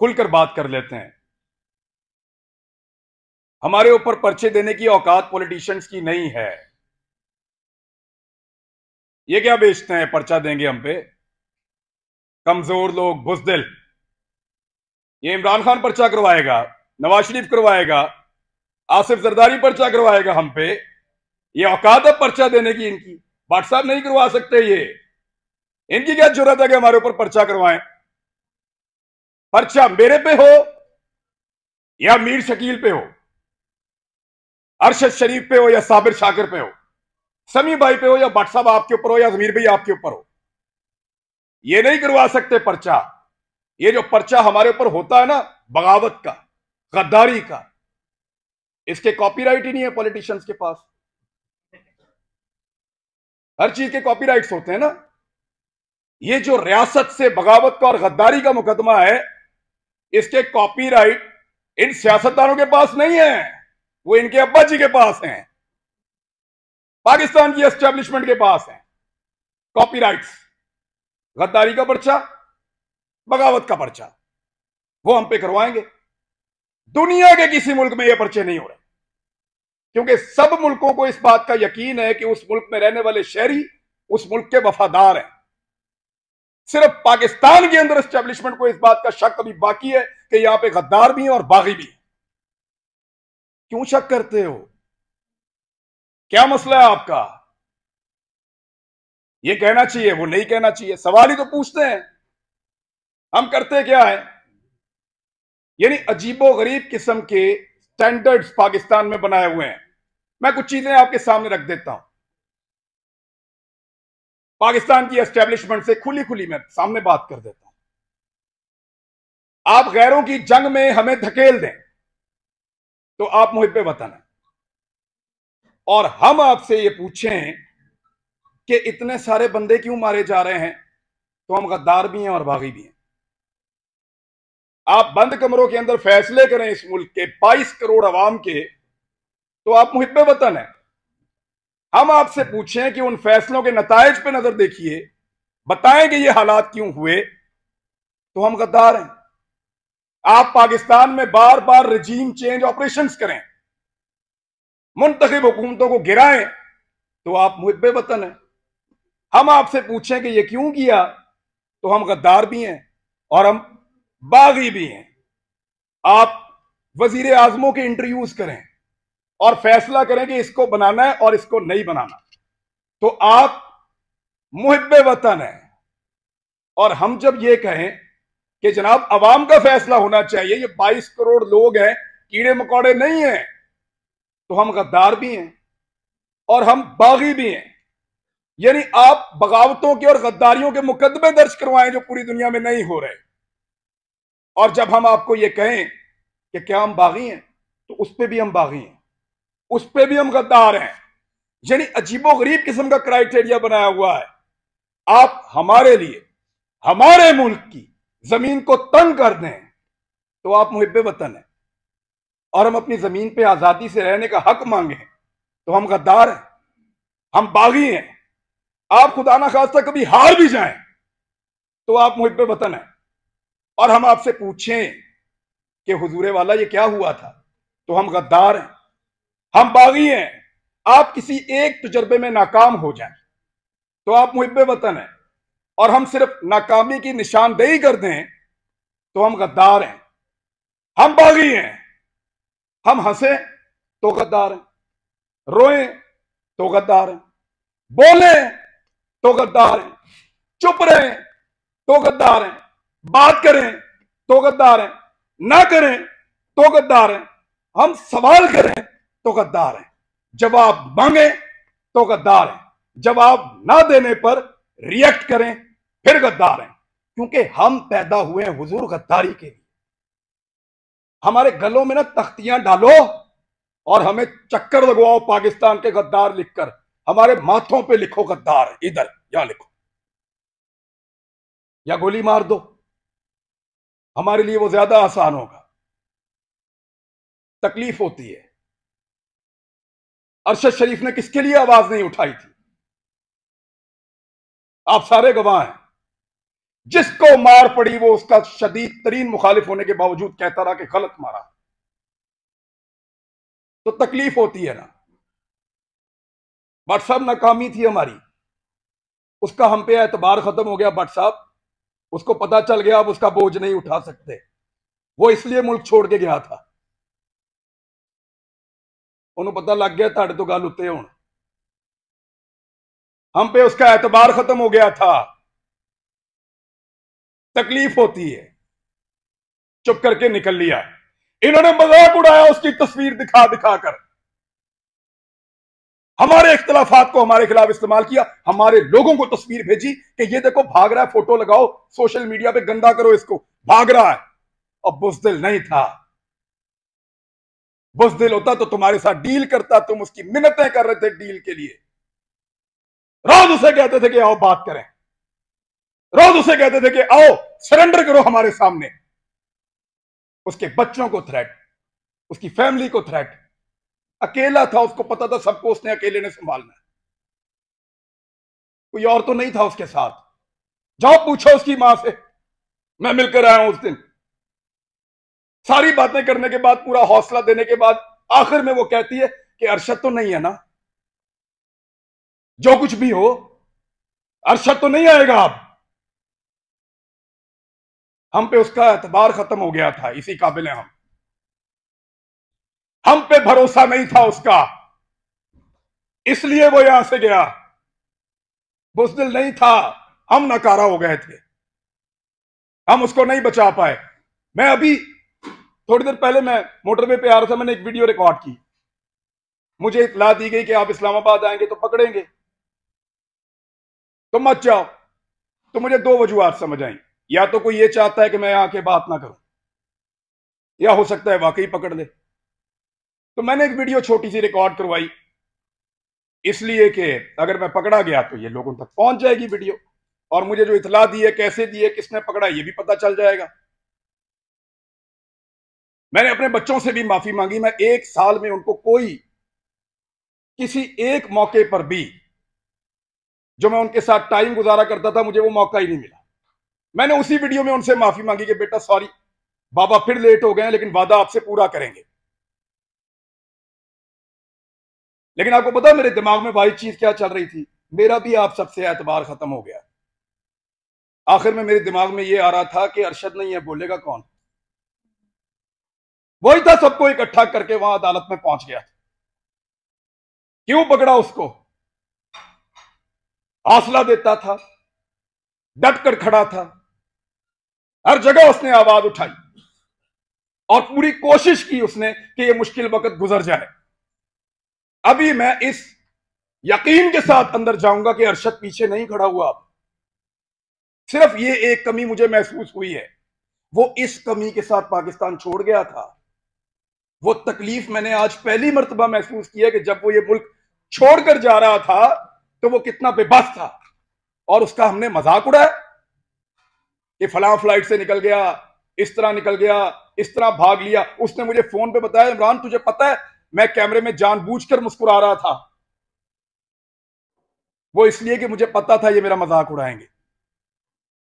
खुलकर बात कर लेते हैं हमारे ऊपर पर्चे देने की औकात पॉलिटिशियंस की नहीं है ये क्या बेचते हैं पर्चा देंगे हम पे कमजोर लोग बुजदिल ये इमरान खान पर्चा करवाएगा नवाज शरीफ करवाएगा आसिफ जरदारी पर्चा करवाएगा हम पे ये औकात है पर्चा देने की इनकी व्हाट्सएप नहीं करवा सकते ये इनकी क्या जरूरत है कि हमारे ऊपर पर्चा करवाएं पर्चा मेरे पे हो या मीर शकील पे हो अरशद शरीफ पे हो या साबिर शाकिर पे हो समी भाई पे हो या भट्ट साहब आपके ऊपर हो या जमीर भाई आपके ऊपर हो ये नहीं करवा सकते पर्चा ये जो पर्चा हमारे ऊपर होता है ना बगावत का गद्दारी का इसके कॉपीराइट ही नहीं है पॉलिटिशियंस के पास हर चीज के कॉपीराइट्स होते हैं ना ये जो रियासत से बगावत का और गद्दारी का मुकदमा है इसके कॉपीराइट इन सियासतदानों के पास नहीं है वो इनके अब्बा जी के पास हैं पाकिस्तान की एस्टेब्लिशमेंट के पास है कॉपीराइट्स गद्दारी का पर्चा बगावत का पर्चा वो हम पे करवाएंगे दुनिया के किसी मुल्क में ये पर्चे नहीं हो रहे क्योंकि सब मुल्कों को इस बात का यकीन है कि उस मुल्क में रहने वाले शहरी उस मुल्क के वफादार हैं सिर्फ पाकिस्तान के अंदर एस्टेब्लिशमेंट को इस बात का शक अभी बाकी है कि यहां पे गद्दार भी है और बागी भी क्यों शक करते हो क्या मसला है आपका ये कहना चाहिए वो नहीं कहना चाहिए सवाल ही तो पूछते हैं हम करते क्या है यानी अजीबो गरीब किस्म के स्टैंडर्ड्स पाकिस्तान में बनाए हुए हैं मैं कुछ चीजें आपके सामने रख देता हूं पाकिस्तान की एस्टेब्लिशमेंट से खुली खुली मैं सामने बात कर देता हूं आप गैरों की जंग में हमें धकेल दें तो आप मुहिब वतन है और हम आपसे ये पूछें कि इतने सारे बंदे क्यों मारे जा रहे हैं तो हम गद्दार भी हैं और बागी भी हैं आप बंद कमरों के अंदर फैसले करें इस मुल्क के 22 करोड़ अवाम के तो आप मुहिब वतन है हम आपसे पूछें कि उन फैसलों के नतज पर नजर देखिए बताएं कि ये हालात क्यों हुए तो हम गद्दार हैं आप पाकिस्तान में बार बार रजीम चेंज ऑपरेशन करें मुंतब हुकूमतों को गिराएं तो आप मुहब वतन हैं हम आपसे पूछें कि ये क्यों किया तो हम गद्दार भी हैं और हम बागी भी हैं आप वजीर आजमों के इंटरव्यूज करें और फैसला करें कि इसको बनाना है और इसको नहीं बनाना तो आप मुहब वतन हैं और हम जब ये कहें कि जनाब अवाम का फैसला होना चाहिए ये 22 करोड़ लोग हैं कीड़े मकोड़े नहीं हैं तो हम गद्दार भी हैं और हम बागी भी हैं यानी आप बगावतों के और गद्दारियों के मुकदमे दर्ज करवाएं जो पूरी दुनिया में नहीं हो रहे और जब हम आपको ये कहें कि क्या हम बागी हैं तो उस पर भी हम बागी हैं उस पर भी हम गद्दार हैं यानी अजीबो गरीब किस्म का क्राइटेरिया बनाया हुआ है आप हमारे लिए हमारे मुल्क की जमीन को तंग कर दें तो आप मुहब वतन हैं और हम अपनी जमीन पे आजादी से रहने का हक मांगे तो हम गद्दार हैं हम बागी हैं आप खुदा ना खास्ता कभी हार भी जाए तो आप मुहब वतन हैं और हम आपसे पूछें कि हजूरे वाला ये क्या हुआ था तो हम गद्दार हैं हम बागी हैं आप किसी एक तजर्बे में नाकाम हो जाए तो आप मुहब वतन हैं और हम सिर्फ नाकामी की निशानदेही कर दें तो हम गद्दार हैं हम बागी हैं हम हंसे तो गद्दार हैं रोए तो गद्दार हैं बोले तो गद्दार हैं चुप रहे तो गद्दार हैं बात करें तो गद्दार हैं ना करें तो गद्दार हैं हम सवाल करें तो गद्दार हैं जवाब मांगे तो गद्दार हैं जवाब ना देने पर रिएक्ट करें फिर गद्दार हैं क्योंकि हम पैदा हुए हैं हुजूर गद्दारी के लिए हमारे गलों में ना तख्तियां डालो और हमें चक्कर लगवाओ पाकिस्तान के गद्दार लिखकर हमारे माथों पे लिखो गद्दार इधर या लिखो या गोली मार दो हमारे लिए वो ज्यादा आसान होगा तकलीफ होती है अरशद शरीफ ने किसके लिए आवाज नहीं उठाई थी आप सारे गवाह हैं जिसको मार पड़ी वो उसका शदीद तरीन मुखालिफ होने के बावजूद कहता रहा कि गलत मारा तो तकलीफ होती है ना बट साहब नाकामी थी हमारी उसका हम पे एतबार खत्म हो गया भट्ट साहब उसको पता चल गया अब उसका बोझ नहीं उठा सकते वो इसलिए मुल्क छोड़ के गया था उन्होंने पता लग गया ਤੁਹਾਡੇ ਤੋਂ ਗੱਲ ਉੱਤੇ हम पे उसका एतबार खत्म हो गया था तकलीफ होती है चुप करके निकल लिया इन्होंने मजाक उड़ाया उसकी तस्वीर दिखा दिखा कर हमारे इख्तलाफात को हमारे खिलाफ इस्तेमाल किया हमारे लोगों को तस्वीर भेजी कि ये देखो भाग रहा है फोटो लगाओ सोशल मीडिया पे गंदा करो इसको भाग रहा है और बुजदिल नहीं था बुजदिल होता तो तुम्हारे साथ डील करता तुम उसकी मिन्नतें कर रहे थे डील के लिए रोज उसे कहते थे कि आओ बात करें रोज उसे कहते थे कि आओ सरेंडर करो हमारे सामने उसके बच्चों को थ्रेट उसकी फैमिली को थ्रेट अकेला था उसको पता था सबको उसने अकेले ने संभालना कोई और तो नहीं था उसके साथ जाओ पूछो उसकी मां से मैं मिलकर आया हूं उस दिन सारी बातें करने के बाद पूरा हौसला देने के बाद आखिर में वो कहती है कि अरशद तो नहीं है ना जो कुछ भी हो अरशद तो नहीं आएगा आप हम पे उसका एतबार खत्म हो गया था इसी काबिल हम हम पे भरोसा नहीं था उसका इसलिए वो यहां से गया बुजदिल नहीं था हम नकारा हो गए थे हम उसको नहीं बचा पाए मैं अभी थोड़ी देर पहले मैं मोटरवे पे आ रहा था मैंने एक वीडियो रिकॉर्ड की मुझे इतला दी गई कि आप इस्लामाबाद आएंगे तो पकड़ेंगे तो मत जाओ तो मुझे दो वजूहत समझ आई या तो कोई ये चाहता है कि मैं आके बात ना करूं या हो सकता है वाकई पकड़ ले तो मैंने एक वीडियो छोटी सी रिकॉर्ड करवाई इसलिए कि अगर मैं पकड़ा गया तो ये लोगों तक पहुंच जाएगी वीडियो और मुझे जो इतला दी है कैसे दी है किसने पकड़ा ये भी पता चल जाएगा मैंने अपने बच्चों से भी माफी मांगी मैं एक साल में उनको कोई किसी एक मौके पर भी जो मैं उनके साथ टाइम गुजारा करता था मुझे वो मौका ही नहीं मिला मैंने उसी वीडियो में उनसे माफी मांगी कि बेटा सॉरी बाबा फिर लेट हो गए हैं लेकिन वादा आपसे पूरा करेंगे लेकिन आपको पता मेरे दिमाग में भाई चीज क्या चल रही थी मेरा भी आप सबसे एतबार खत्म हो गया आखिर में मेरे दिमाग में यह आ रहा था कि अरशद नहीं है बोलेगा कौन वही था सबको इकट्ठा करके वहां अदालत में पहुंच गया क्यों पकड़ा उसको हौसला देता था डट कर खड़ा था हर जगह उसने आवाज उठाई और पूरी कोशिश की उसने कि यह मुश्किल वक्त गुजर जाए अभी मैं इस यकीन के साथ अंदर जाऊंगा कि अरशद पीछे नहीं खड़ा हुआ अब सिर्फ ये एक कमी मुझे महसूस हुई है वो इस कमी के साथ पाकिस्तान छोड़ गया था वो तकलीफ मैंने आज पहली मरतबा महसूस किया कि जब वो ये मुल्क छोड़कर जा रहा था तो वो कितना बेबस था और उसका हमने मजाक उड़ाया कि फला फ्लाइट से निकल गया इस तरह निकल गया इस तरह भाग लिया उसने मुझे फोन पे बताया इमरान तुझे पता है मैं कैमरे में जानबूझकर मुस्कुरा रहा था वो इसलिए कि मुझे पता था ये मेरा मजाक उड़ाएंगे